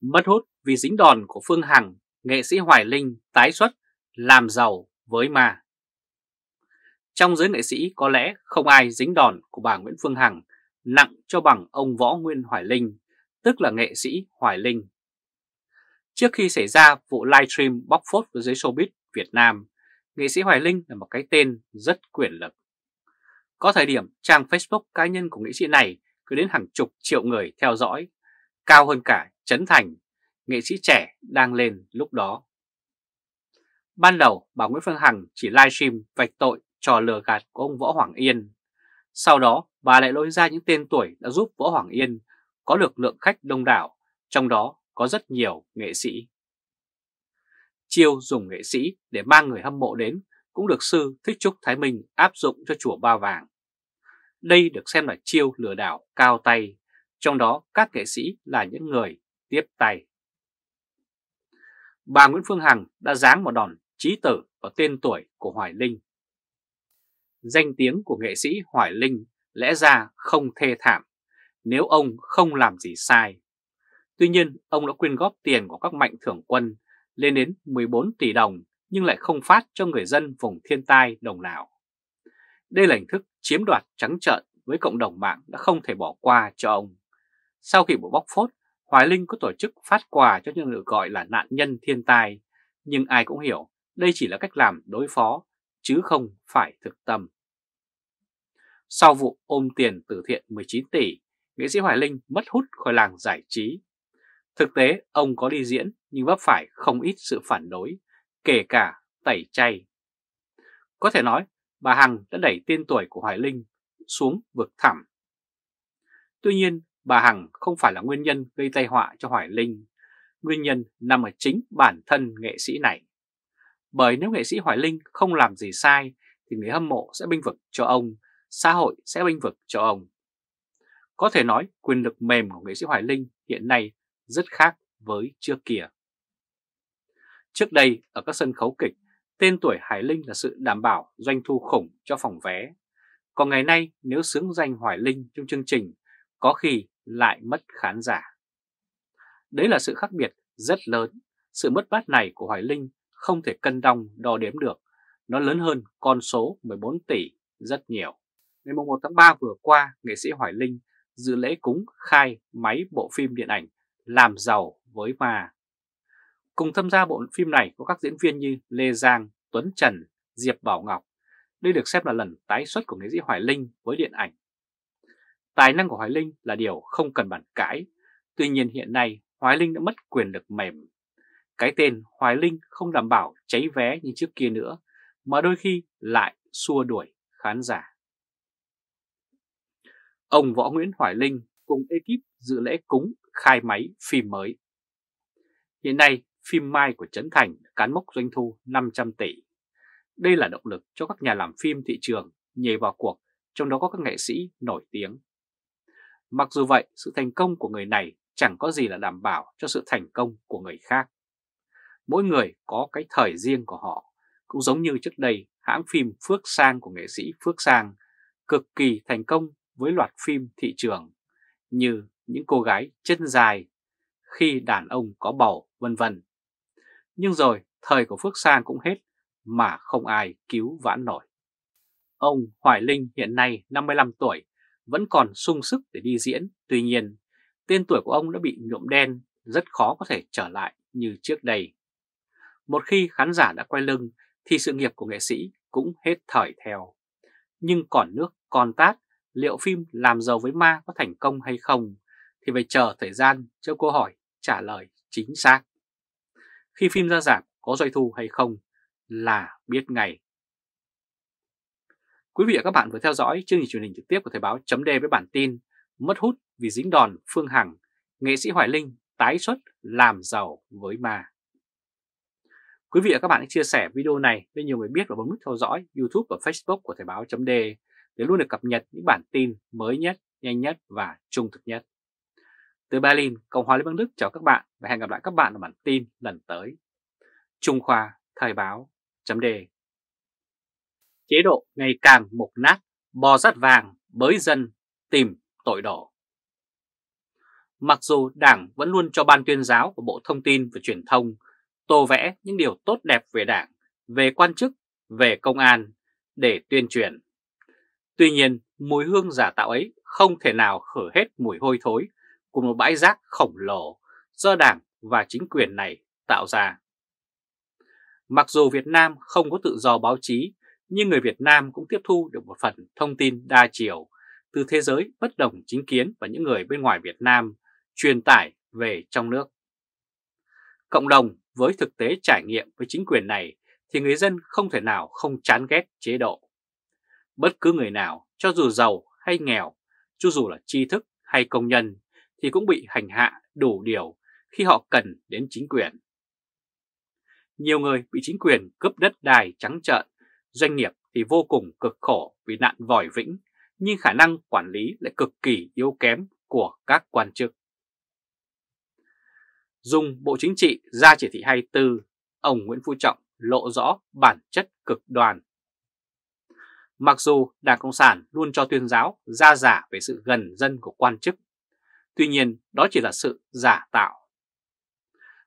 Mất hút vì dính đòn của Phương Hằng, nghệ sĩ Hoài Linh tái xuất làm giàu với ma. Trong giới nghệ sĩ có lẽ không ai dính đòn của bà Nguyễn Phương Hằng nặng cho bằng ông Võ Nguyên Hoài Linh, tức là nghệ sĩ Hoài Linh. Trước khi xảy ra vụ livestream bóc phốt với giới showbiz Việt Nam, nghệ sĩ Hoài Linh là một cái tên rất quyền lực. Có thời điểm trang Facebook cá nhân của nghệ sĩ này cứ đến hàng chục triệu người theo dõi, cao hơn cả Trấn Thành, nghệ sĩ trẻ đang lên lúc đó. Ban đầu bà Nguyễn Phương Hằng chỉ livestream vạch tội trò lừa gạt của ông Võ Hoàng Yên. Sau đó bà lại lôi ra những tên tuổi đã giúp Võ Hoàng Yên có được lượng khách đông đảo, trong đó có rất nhiều nghệ sĩ. Chiêu dùng nghệ sĩ để mang người hâm mộ đến cũng được sư Thích Trúc Thái Minh áp dụng cho chùa Ba Vàng. Đây được xem là chiêu lừa đảo cao tay, trong đó các nghệ sĩ là những người tiếp tay. Bà Nguyễn Phương Hằng đã giáng một đòn trí tử vào tên tuổi của Hoài Linh. Danh tiếng của nghệ sĩ Hoài Linh lẽ ra không thê thảm nếu ông không làm gì sai. Tuy nhiên, ông đã quyên góp tiền của các mạnh thường quân lên đến 14 tỷ đồng nhưng lại không phát cho người dân vùng thiên tai đồng nào. Đây là hình thức chiếm đoạt trắng trợn với cộng đồng mạng đã không thể bỏ qua cho ông. Sau khi bộ bóc phốt, Hoài Linh có tổ chức phát quà cho những người gọi là nạn nhân thiên tai, nhưng ai cũng hiểu đây chỉ là cách làm đối phó, chứ không phải thực tâm. Sau vụ ôm tiền từ thiện 19 tỷ, nghệ sĩ Hoài Linh mất hút khỏi làng giải trí. Thực tế, ông có đi diễn nhưng vấp phải không ít sự phản đối, kể cả tẩy chay. Có thể nói, bà Hằng đã đẩy tên tuổi của Hoài Linh xuống vực thẳm. Tuy nhiên, bà Hằng không phải là nguyên nhân gây tai họa cho Hoài Linh, nguyên nhân nằm ở chính bản thân nghệ sĩ này. Bởi nếu nghệ sĩ Hoài Linh không làm gì sai thì người hâm mộ sẽ binh vực cho ông, xã hội sẽ binh vực cho ông. Có thể nói quyền lực mềm của nghệ sĩ Hoài Linh hiện nay rất khác với trước kia. Trước đây ở các sân khấu kịch, tên tuổi Hải Linh là sự đảm bảo doanh thu khủng cho phòng vé. Còn ngày nay nếu sướng danh Hoài Linh trong chương trình, có khi lại mất khán giả. Đấy là sự khác biệt rất lớn, sự mất mát này của Hoài Linh không thể cân đong đo đếm được, nó lớn hơn con số 14 tỷ rất nhiều. Ngày 1 tháng 3 vừa qua, nghệ sĩ Hoài Linh dự lễ cúng khai máy bộ phim điện ảnh Làm giàu với ma. Cùng tham gia bộ phim này có các diễn viên như Lê Giang, Tuấn Trần, Diệp Bảo Ngọc. Đây được xem là lần tái xuất của nghệ sĩ Hoài Linh với điện ảnh Tài năng của Hoài Linh là điều không cần bàn cãi, tuy nhiên hiện nay Hoài Linh đã mất quyền lực mềm. Cái tên Hoài Linh không đảm bảo cháy vé như trước kia nữa, mà đôi khi lại xua đuổi khán giả. Ông Võ Nguyễn Hoài Linh cùng ekip dự lễ cúng khai máy phim mới. Hiện nay, phim Mai của Trấn Thành cán mốc doanh thu 500 tỷ. Đây là động lực cho các nhà làm phim thị trường nhảy vào cuộc, trong đó có các nghệ sĩ nổi tiếng. Mặc dù vậy, sự thành công của người này chẳng có gì là đảm bảo cho sự thành công của người khác. Mỗi người có cái thời riêng của họ, cũng giống như trước đây hãng phim Phước Sang của nghệ sĩ Phước Sang cực kỳ thành công với loạt phim thị trường như Những cô gái chân dài, Khi đàn ông có bầu, vân vân. Nhưng rồi thời của Phước Sang cũng hết mà không ai cứu vãn nổi. Ông Hoài Linh hiện nay 55 tuổi vẫn còn sung sức để đi diễn. Tuy nhiên, tên tuổi của ông đã bị nhuộm đen, rất khó có thể trở lại như trước đây. Một khi khán giả đã quay lưng thì sự nghiệp của nghệ sĩ cũng hết thời theo. Nhưng còn nước còn tát, liệu phim làm giàu với ma có thành công hay không thì phải chờ thời gian cho câu hỏi trả lời chính xác. Khi phim ra giảm có doanh thu hay không là biết ngày. Quý vị và các bạn vừa theo dõi chương trình truyền hình trực tiếp của Thời báo chấm với bản tin Mất hút vì dính đòn Phương Hằng, nghệ sĩ Hoài Linh tái xuất làm giàu với ma. Quý vị và các bạn hãy chia sẻ video này với nhiều người biết và bấm nút theo dõi YouTube và Facebook của Thời báo chấm để luôn được cập nhật những bản tin mới nhất, nhanh nhất và trung thực nhất. Từ Berlin, Cộng hòa Liên bang Đức chào các bạn và hẹn gặp lại các bạn ở bản tin lần tới. Trung Khoa Thời báo chấm đề chế độ ngày càng mục nát, bò rát vàng, bới dân, tìm tội đổ. Mặc dù Đảng vẫn luôn cho Ban tuyên giáo của Bộ Thông tin và Truyền thông tô vẽ những điều tốt đẹp về Đảng, về quan chức, về công an để tuyên truyền. Tuy nhiên, mùi hương giả tạo ấy không thể nào khử hết mùi hôi thối của một bãi rác khổng lồ do Đảng và chính quyền này tạo ra. Mặc dù Việt Nam không có tự do báo chí nhưng người Việt Nam cũng tiếp thu được một phần thông tin đa chiều từ thế giới bất đồng chính kiến và những người bên ngoài Việt Nam truyền tải về trong nước. Cộng đồng với thực tế trải nghiệm với chính quyền này thì người dân không thể nào không chán ghét chế độ. Bất cứ người nào, cho dù giàu hay nghèo, cho dù là tri thức hay công nhân, thì cũng bị hành hạ đủ điều khi họ cần đến chính quyền. Nhiều người bị chính quyền cướp đất đai trắng trợn Doanh nghiệp thì vô cùng cực khổ vì nạn vòi vĩnh, nhưng khả năng quản lý lại cực kỳ yếu kém của các quan chức. Dùng Bộ Chính trị ra chỉ thị 24, ông Nguyễn Phú Trọng lộ rõ bản chất cực đoan. Mặc dù Đảng Cộng sản luôn cho tuyên giáo ra giả về sự gần dân của quan chức, tuy nhiên đó chỉ là sự giả tạo.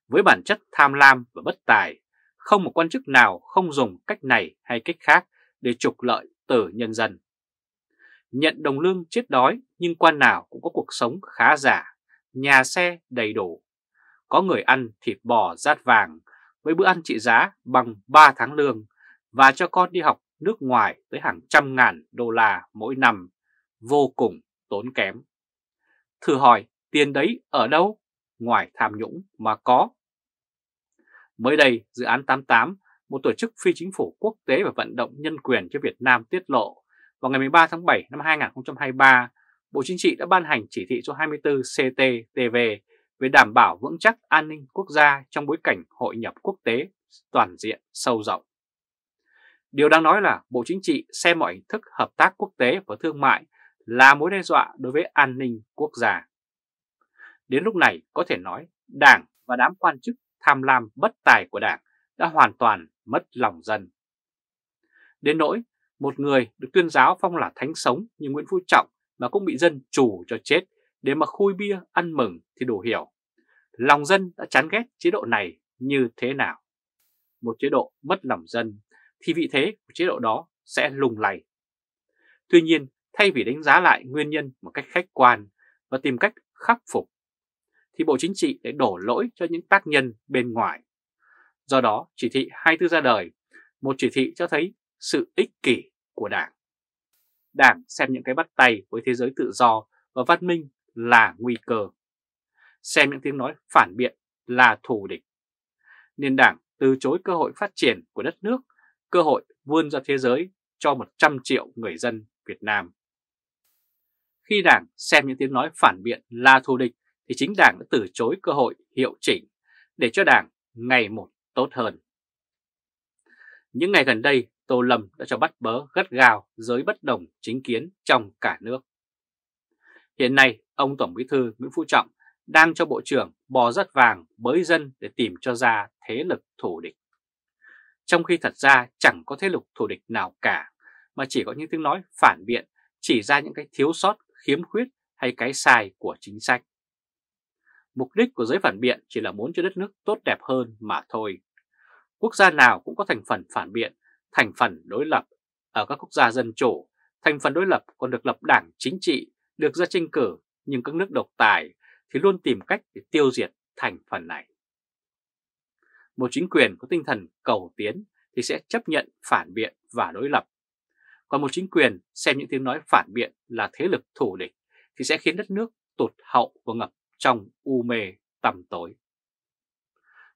Với bản chất tham lam và bất tài, không một quan chức nào không dùng cách này hay cách khác để trục lợi từ nhân dân. Nhận đồng lương chết đói nhưng quan nào cũng có cuộc sống khá giả, nhà xe đầy đủ. Có người ăn thịt bò rát vàng với bữa ăn trị giá bằng 3 tháng lương và cho con đi học nước ngoài tới hàng trăm ngàn đô la mỗi năm, vô cùng tốn kém. Thử hỏi tiền đấy ở đâu? Ngoài tham nhũng mà có Mới đây, dự án 88, một tổ chức phi chính phủ quốc tế và vận động nhân quyền cho Việt Nam tiết lộ vào ngày 13 tháng 7 năm 2023, Bộ Chính trị đã ban hành chỉ thị số 24 CTTV về đảm bảo vững chắc an ninh quốc gia trong bối cảnh hội nhập quốc tế toàn diện sâu rộng. Điều đang nói là Bộ Chính trị xem mọi hình thức hợp tác quốc tế và thương mại là mối đe dọa đối với an ninh quốc gia. Đến lúc này có thể nói Đảng và đám quan chức tham lam bất tài của Đảng đã hoàn toàn mất lòng dân. Đến nỗi, một người được tuyên giáo phong là thánh sống như Nguyễn Phú Trọng mà cũng bị dân chủ cho chết để mà khui bia ăn mừng thì đủ hiểu. Lòng dân đã chán ghét chế độ này như thế nào. Một chế độ mất lòng dân thì vị thế của chế độ đó sẽ lùng lầy. Tuy nhiên, thay vì đánh giá lại nguyên nhân một cách khách quan và tìm cách khắc phục thì Bộ Chính trị để đổ lỗi cho những tác nhân bên ngoài. Do đó, chỉ thị 24 ra đời, một chỉ thị cho thấy sự ích kỷ của Đảng. Đảng xem những cái bắt tay với thế giới tự do và văn minh là nguy cơ. Xem những tiếng nói phản biện là thù địch. Nên Đảng từ chối cơ hội phát triển của đất nước, cơ hội vươn ra thế giới cho 100 triệu người dân Việt Nam. Khi Đảng xem những tiếng nói phản biện là thù địch thì chính Đảng đã từ chối cơ hội hiệu chỉnh để cho Đảng ngày một tốt hơn. Những ngày gần đây, Tô Lâm đã cho bắt bớ gắt gao giới bất đồng chính kiến trong cả nước. Hiện nay, ông Tổng Bí thư Nguyễn Phú Trọng đang cho Bộ trưởng bò rất vàng bới dân để tìm cho ra thế lực thù địch. Trong khi thật ra chẳng có thế lực thù địch nào cả, mà chỉ có những tiếng nói phản biện chỉ ra những cái thiếu sót, khiếm khuyết hay cái sai của chính sách. Mục đích của giới phản biện chỉ là muốn cho đất nước tốt đẹp hơn mà thôi. Quốc gia nào cũng có thành phần phản biện, thành phần đối lập. Ở các quốc gia dân chủ, thành phần đối lập còn được lập đảng chính trị, được ra tranh cử, nhưng các nước độc tài thì luôn tìm cách để tiêu diệt thành phần này. Một chính quyền có tinh thần cầu tiến thì sẽ chấp nhận phản biện và đối lập. Còn một chính quyền xem những tiếng nói phản biện là thế lực thủ địch thì sẽ khiến đất nước tụt hậu và ngập trong u mê tầm tối.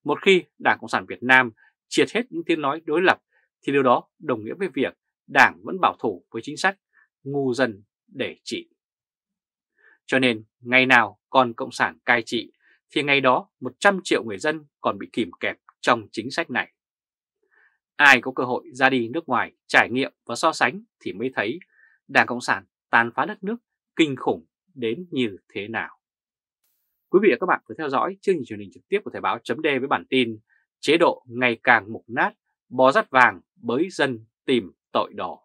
Một khi Đảng Cộng sản Việt Nam triệt hết những tiếng nói đối lập thì điều đó đồng nghĩa với việc Đảng vẫn bảo thủ với chính sách ngu dân để trị. Cho nên ngày nào còn Cộng sản cai trị thì ngày đó 100 triệu người dân còn bị kìm kẹp trong chính sách này. Ai có cơ hội ra đi nước ngoài trải nghiệm và so sánh thì mới thấy Đảng Cộng sản tàn phá đất nước kinh khủng đến như thế nào. Quý vị và các bạn vừa theo dõi chương trình truyền hình trực tiếp của Thời báo chấm với bản tin Chế độ ngày càng mục nát, bò rắt vàng bới dân tìm tội đỏ.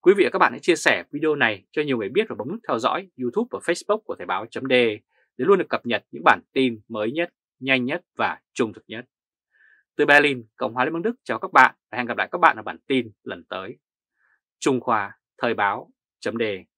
Quý vị và các bạn hãy chia sẻ video này cho nhiều người biết và bấm nút theo dõi YouTube và Facebook của Thời báo chấm để luôn được cập nhật những bản tin mới nhất, nhanh nhất và trung thực nhất. Từ Berlin, Cộng hòa Liên bang Đức chào các bạn và hẹn gặp lại các bạn ở bản tin lần tới. Trung Khoa Thời báo chấm đề